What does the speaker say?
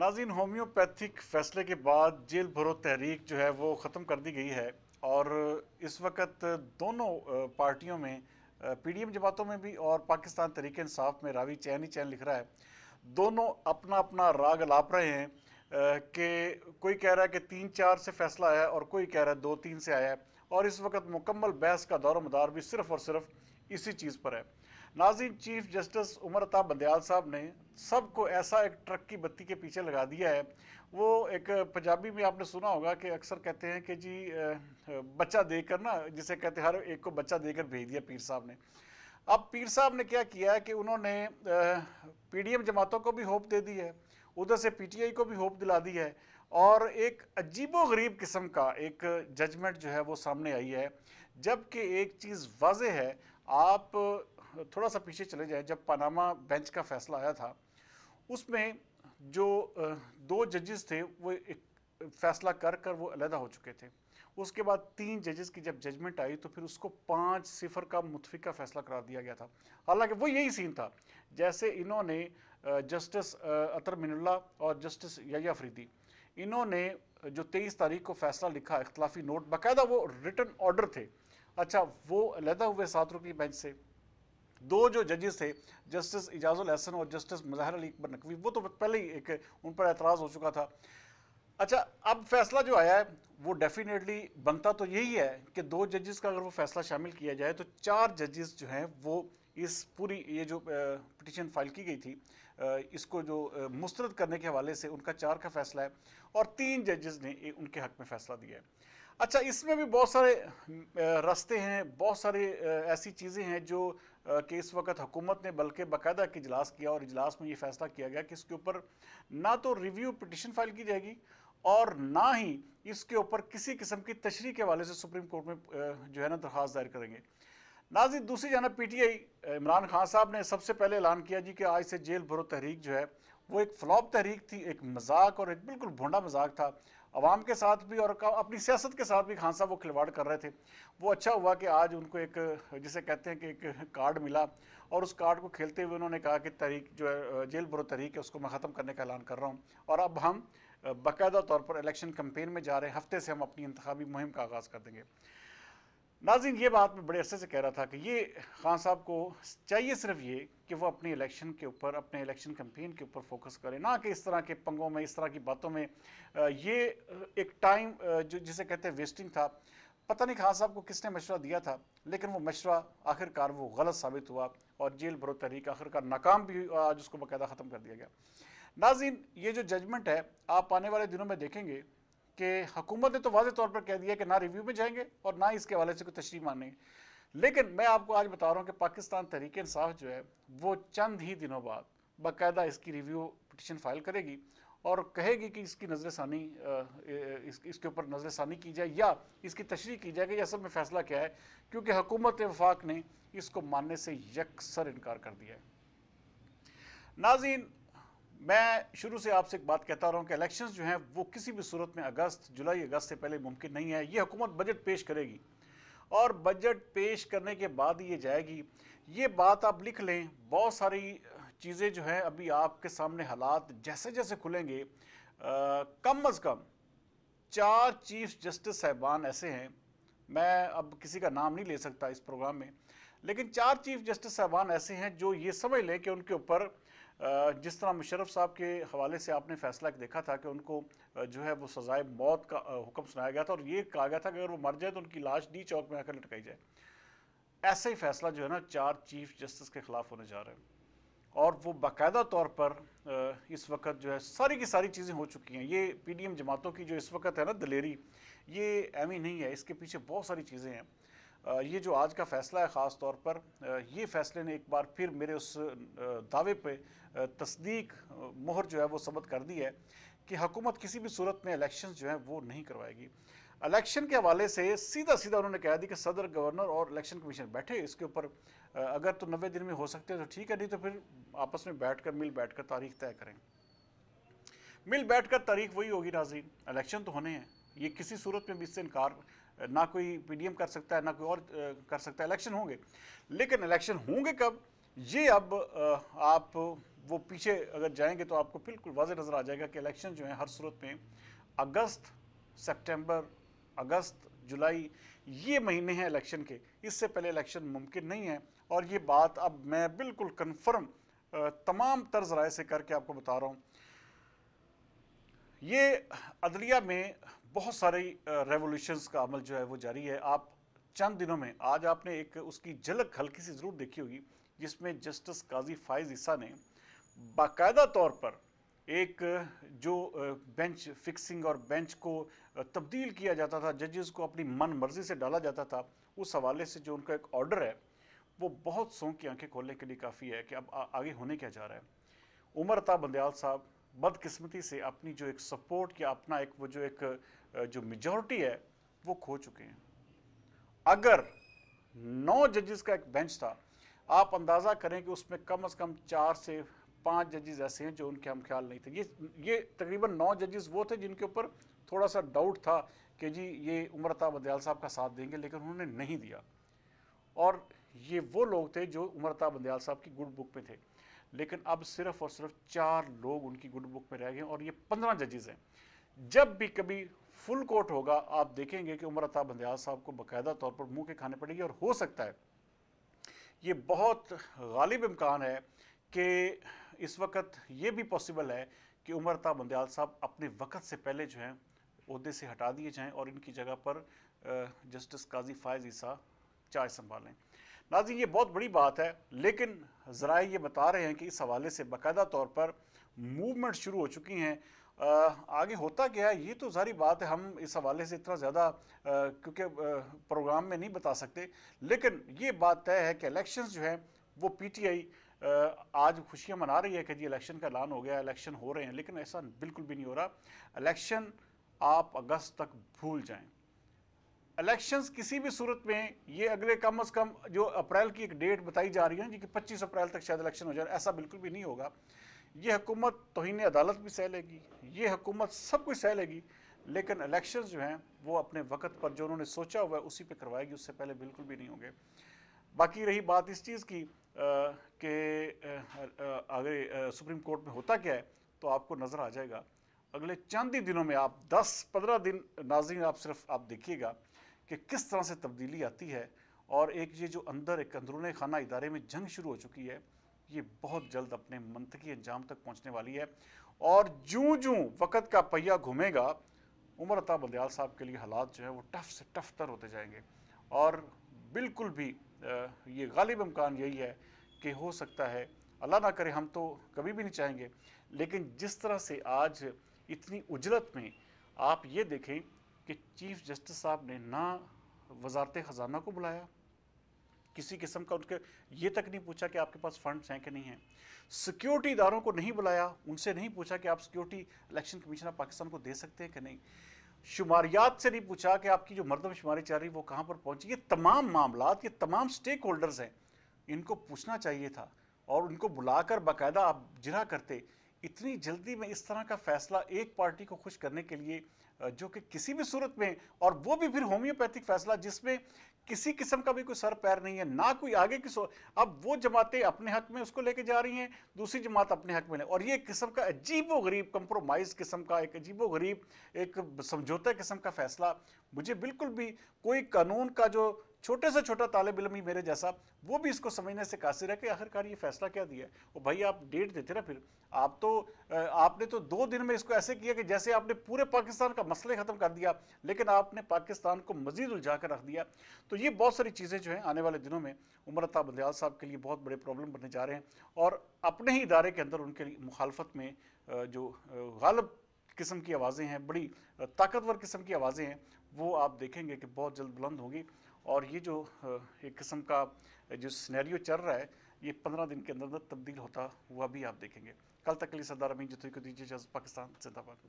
नाजिन homeopathic फैसले के बाद जेल भरो तहरीक जो है वो ख़त्म कर दी गई है और इस वक्त दोनों पार्टियों में पीडीएम जमातों में भी और पाकिस्तान तहरीक इंसाफ में रावी चैन ही चैन लिख रहा है दोनों अपना अपना राग लाप रहे हैं कि कोई कह रहा है कि तीन चार से फैसला आया और कोई कह रहा है दो तीन से आया है और इस वक्त मुकम्मल बहस का दौर मदार भी सिर्फ और सिर्फ इसी चीज़ पर है नाजिन चीफ जस्टिस उमर अता बंदयाल साहब ने सबको ऐसा एक ट्रक की बत्ती के पीछे लगा दिया है वो एक पंजाबी में आपने सुना होगा कि अक्सर कहते हैं कि जी बच्चा देकर ना जिसे कहते हैं हर एक को बच्चा देकर भेज दिया पीर साहब ने अब पीर साहब ने क्या किया है कि उन्होंने पीडीएम जमातों को भी होप दे दी है उधर से पीटीआई को भी होप दिला दी है और एक अजीबो गरीब किस्म का एक जजमेंट जो है वो सामने आई है जबकि एक चीज़ वाज है आप थोड़ा सा पीछे चले जाए जब पनामा बेंच का फैसला आया था उसमें जो दो जजेस थे वो एक फैसला कर कर वो अलहदा हो चुके थे उसके बाद तीन जजेस की जब जजमेंट आई तो फिर उसको पाँच सिफर का मुतफिका फैसला करार दिया गया था हालांकि वो यही सीन था जैसे इन्होंने जस्टिस अतर मिनल्ला और जस्टिस या फरीदी इन्होंने जो तेईस तारीख को फैसला लिखा इख्तलाफी नोट बाकायदा वो रिटर्न ऑर्डर थे अच्छा वो अलहदा हुए सात रुपये बेंच से दो जो जजेस थे जस्टिस इजाजुल अहसन और जस्टिस मज़ाहर अली अकबर नकवी वो तो पहले ही एक उन पर एतराज़ हो चुका था अच्छा अब फैसला जो आया है वो डेफिनेटली बनता तो यही है कि दो जजेस का अगर वो फैसला शामिल किया जाए तो चार जजेस जो हैं वो इस पूरी ये जो पटिशन फाइल की गई थी इसको जो मुस्तरद करने के हवाले से उनका चार का फैसला है और तीन जजेस ने उनके हक में फैसला दिया है अच्छा इसमें भी बहुत सारे रास्ते हैं बहुत सारे ऐसी चीज़ें हैं जो कि इस वक्त हुकूमत ने बल्कि बाकायदा एक इजलास किया और इजलास में ये फैसला किया गया कि इसके ऊपर ना तो रिव्यू पिटिशन फाइल की जाएगी और ना ही इसके ऊपर किसी किस्म की तशरी के हवाले से सुप्रीम कोर्ट में जो है ना दरख्वास्त दायर करेंगे नाजी दूसरी जाना P T I Imran Khan sahab ने सबसे पहले ऐलान किया जी कि आज से जेल भरो तहरीक जो है वो एक फ्लॉप तहरीक थी एक मजाक और एक बिल्कुल भोंडा मजाक था अवाम के साथ भी और अपनी सियासत के साथ भी खान साहब वो खिलवाड़ कर रहे थे वो अच्छा हुआ कि आज उनको एक जिसे कहते हैं कि एक कार्ड मिला और उस कार्ड को खेलते हुए उन्होंने कहा कि तरीक जो है जेल बुरो तरीक है उसको मैं ख़त्म करने का ऐलान कर रहा हूँ और अब हम बाकायदा तौर पर इलेक्शन कम्पेन में जा रहे हैं हफ्ते से हम अपनी इंतबी मुहिम का आगाज़ कर देंगे नाजिन ये बात मैं बड़े अरसे से कह रहा था कि ये खान साहब को चाहिए सिर्फ ये कि वो अपने इलेक्शन के ऊपर अपने इलेक्शन कैंपेन के ऊपर फोकस करें ना कि इस तरह के पंगों में इस तरह की बातों में ये एक टाइम जो जिसे कहते हैं वेस्टिंग था पता नहीं खान साहब को किसने मशवरा दिया था लेकिन वो मशवरा आखिरकार वो गलत साबित हुआ और जेल भरो तहरीक आखिरकार नाकाम भी आज उसको बाकायदा ख़त्म कर दिया गया नाजिन ये जो जजमेंट है आप आने वाले दिनों में देखेंगे कि हकूमत ने तो वाजे तौर पर कह दिया कि ना रिव्यू में जाएंगे और ना इसके हवाले से कोई तशरी मानेंगे लेकिन मैं आपको आज बता रहा हूँ कि पाकिस्तान तहरीक इंसाफ जो है वो चंद ही दिनों बाद बाकायदा इसकी रिव्यू पटिशन फाइल करेगी और कहेगी कि इसकी नज़रसानी इस, इसके ऊपर नज़रसानी की जाए या इसकी तशरी की जाए कि असल में फ़ैसला क्या है क्योंकि हकूमत वफाक ने इसको मानने से यकसर इनकार कर दिया है नाजीन मैं शुरू से आपसे एक बात कहता रहा हूँ कि इलेक्शंस जो हैं वो किसी भी सूरत में अगस्त जुलाई अगस्त से पहले मुमकिन नहीं है ये हुकूमत बजट पेश करेगी और बजट पेश करने के बाद ये जाएगी ये बात आप लिख लें बहुत सारी चीज़ें जो हैं अभी आपके सामने हालात जैसे जैसे खुलेंगे आ, कम अज़ कम चार चीफ जस्टिस साहबान ऐसे हैं मैं अब किसी का नाम नहीं ले सकता इस प्रोग्राम में लेकिन चार चीफ जस्टिस साहबान ऐसे हैं जो ये समझ लें कि उनके ऊपर जिस तरह मुशरफ साहब के हवाले से आपने फैसला देखा था कि उनको जो है वो सजाए मौत का हुक्म सुनाया गया था और ये कहा गया था कि अगर वो मर जाए तो उनकी लाश डी चौक में आकर लटकाई जाए ऐसा ही फैसला जो है ना चार चीफ जस्टिस के ख़िलाफ़ होने जा रहे हैं और वो बाकायदा तौर पर इस वक्त जो है सारी की सारी चीज़ें हो चुकी हैं ये पीडीएम जमातों की जो इस वक्त है ना दलेरी ये एम ही नहीं है इसके पीछे बहुत सारी चीज़ें हैं ये जो आज का फैसला है ख़ास तौर पर ये फैसले ने एक बार फिर मेरे उस दावे पे तस्दीक मोहर जो है वो सबत कर दी है कि हुकूमत किसी भी सूरत में इलेक्शन जो हैं वो नहीं करवाएगी इलेक्शन के हवाले से सीधा सीधा उन्होंने कह दिया कि सदर गवर्नर और इलेक्शन कमीशन बैठे इसके ऊपर अगर तो नबे दिन में हो सकते हैं तो ठीक है नहीं तो फिर आपस में बैठ कर मिल बैठ कर तारीख तय करें मिल बैठ कर तारीख वही होगी राजी इलेक्शन तो होने हैं ये किसी सूरत में भी इससे इनकार ना कोई पीडीएम कर सकता है ना कोई और कर सकता है इलेक्शन होंगे लेकिन इलेक्शन होंगे कब ये अब आप वो पीछे अगर जाएंगे तो आपको बिल्कुल वाज नज़र आ जाएगा कि इलेक्शन जो है हर सूरत में अगस्त सितंबर अगस्त जुलाई ये महीने हैं इलेक्शन के इससे पहले इलेक्शन मुमकिन नहीं है और ये बात अब मैं बिल्कुल कन्फर्म तमाम तर्ज राय से करके आपको बता रहा हूँ ये अदलिया में बहुत सारी रेवोल्यूशंस का अमल जो है वो जारी है आप चंद दिनों में आज आपने एक उसकी झलक हल्की सी ज़रूर देखी होगी जिसमें जस्टिस काजी फाइज ईसा ने बाकायदा तौर पर एक जो बेंच फिक्सिंग और बेंच को तब्दील किया जाता था जजेस को अपनी मन मर्जी से डाला जाता था उस हवाले से जो उनका एक ऑर्डर है वो बहुत सौंक की आंखें खोलने के लिए काफ़ी है कि अब आगे होने क्या जा रहा है उमरता बंदयाल साहब बदकिस्मती से अपनी जो एक सपोर्ट या अपना एक वो जो एक जो मेजोरिटी है वो खो चुके हैं अगर नौ जजेस का एक बेंच था आप अंदाज़ा करें कि उसमें कम से कम चार से पांच जजेस ऐसे हैं जो उनके हम ख्याल नहीं थे ये ये तकरीबन नौ जजेस वो थे जिनके ऊपर थोड़ा सा डाउट था कि जी ये उमर बंदयाल साहब का साथ देंगे लेकिन उन्होंने नहीं दिया और ये वो लोग थे जो उमर बंदयाल साहब की गुड बुक में थे लेकिन अब सिर्फ और सिर्फ चार लोग उनकी गुड बुक में रह गए और ये पंद्रह जजेस हैं जब भी कभी फुल कोर्ट होगा आप देखेंगे कि उमर अताब अंदयाज साहब को बाकायदा तौर पर मुंह के खाने पड़ेगी और हो सकता है ये बहुत गालिब इम्कान है कि इस वक्त ये भी पॉसिबल है कि उमर अताब बंदयाल साहब अपने वक्त से पहले जो हैं अहदे से हटा दिए जाएँ और इनकी जगह पर जस्टिस काजी फायज ईसा चाय संभालें नाजी ये बहुत बड़ी बात है लेकिन ज़रा ये बता रहे हैं कि इस हवाले से बाकायदा तौर पर मूवमेंट शुरू हो चुकी हैं आगे होता क्या है ये तो सारी बात है हम इस हवाले से इतना ज़्यादा क्योंकि प्रोग्राम में नहीं बता सकते लेकिन ये बात तय है कि इलेक्शंस जो हैं वो पीटीआई आज खुशियां मना रही है कि जी इलेक्शन का ऐलान हो गया इलेक्शन हो रहे हैं लेकिन ऐसा बिल्कुल भी नहीं हो रहा इलेक्शन आप अगस्त तक भूल जाए इलेक्शंस किसी भी सूरत में ये अगले कम अज़ कम जो अप्रैल की एक डेट बताई जा रही है जी कि पच्चीस अप्रैल तक शायद इलेक्शन हो जाए ऐसा बिल्कुल भी नहीं होगा ये हकूमत तोहन अदालत भी सह लेगी ये हकूमत सब कुछ सह लेगी लेकिन इलेक्शन जो हैं वो अपने वक्त पर जो उन्होंने सोचा हुआ है उसी पर करवाएगी उससे पहले बिल्कुल भी नहीं होंगे बाकी रही बात इस चीज़ की कि अगर सुप्रीम कोर्ट में होता क्या है तो आपको नज़र आ जाएगा अगले चंद ही दिनों में आप 10-15 दिन नाजिन आप सिर्फ आप देखिएगा कि किस तरह से तब्दीली आती है और एक ये जो अंदर एक अंदरून खाना इदारे में जंग शुरू हो चुकी है ये बहुत जल्द अपने मंतकी अंजाम तक पहुंचने वाली है और जूं जूं वक़्त का पहिया घूमेगा उमर अता बंदयाल साहब के लिए हालात जो है वो टफ से टफ तर होते जाएंगे और बिल्कुल भी ये गालिब अमकान यही है कि हो सकता है अल्लाह ना करे हम तो कभी भी नहीं चाहेंगे लेकिन जिस तरह से आज इतनी उजरत में आप ये देखें कि चीफ जस्टिस साहब ने ना वजारत ख़जाना को बुलाया किसी किस्म का उनके ये तक नहीं पूछा कि आपके पास फंड्स हैं कि नहीं हैं सिक्योरिटी इदारों को नहीं बुलाया उनसे नहीं पूछा कि आप security election commission of Pakistan को दे सकते हैं कि नहीं शुमारियात से नहीं पूछा कि आपकी जो मरदमशुमारी चल रही वो कहाँ पर पहुँची ये तमाम मामला ये तमाम स्टेक होल्डर्स हैं इनको पूछना चाहिए था और उनको बुलाकर बाकायदा आप जिरा करते इतनी जल्दी में इस तरह का फैसला एक पार्टी को खुश करने के लिए जो कि किसी भी सूरत में और वो भी फिर होम्योपैथिक फैसला जिसमें किसी किस्म का भी कोई सर पैर नहीं है ना कोई आगे की सो अब वो जमातें अपने हक में उसको लेके जा रही हैं दूसरी जमात अपने हक में और ये किस्म का अजीबो गरीब कंप्रोमाइज़ किस्म का एक अजीबो गरीब एक समझौता किस्म का फैसला मुझे बिल्कुल भी कोई कानून का जो छोटे से छोटा तालब इलम ही मेरे जैसा वो भी इसको समझने से कासिर है कि आखिरकार ये फैसला क्या दिया है और भाई आप डेट देते ना फिर आप तो आपने तो दो दिन में इसको ऐसे किया कि जैसे आपने पूरे पाकिस्तान का मसले ख़त्म कर दिया लेकिन आपने पाकिस्तान को मजीद उलझा कर रख दिया तो ये बहुत सारी चीज़ें जो हैं आने वाले दिनों में उमर अता बदयाल साहब के लिए बहुत बड़े प्रॉब्लम बनने जा रहे हैं और अपने ही इदारे के अंदर उनके मुखालफत में जो गलब किस्म की आवाज़ें हैं बड़ी ताकतवर किस्म की आवाज़ें हैं वो आप देखेंगे कि बहुत जल्द बुलंद होंगी और ये जो एक किस्म का जो सिनेरियो चल रहा है ये पंद्रह दिन के अंदर अंदर तब्दील होता हुआ भी आप देखेंगे कल तक के लिए सरदार अमीन जतोई को दीजिए इजाज़त पाकिस्तान जिंदाबाद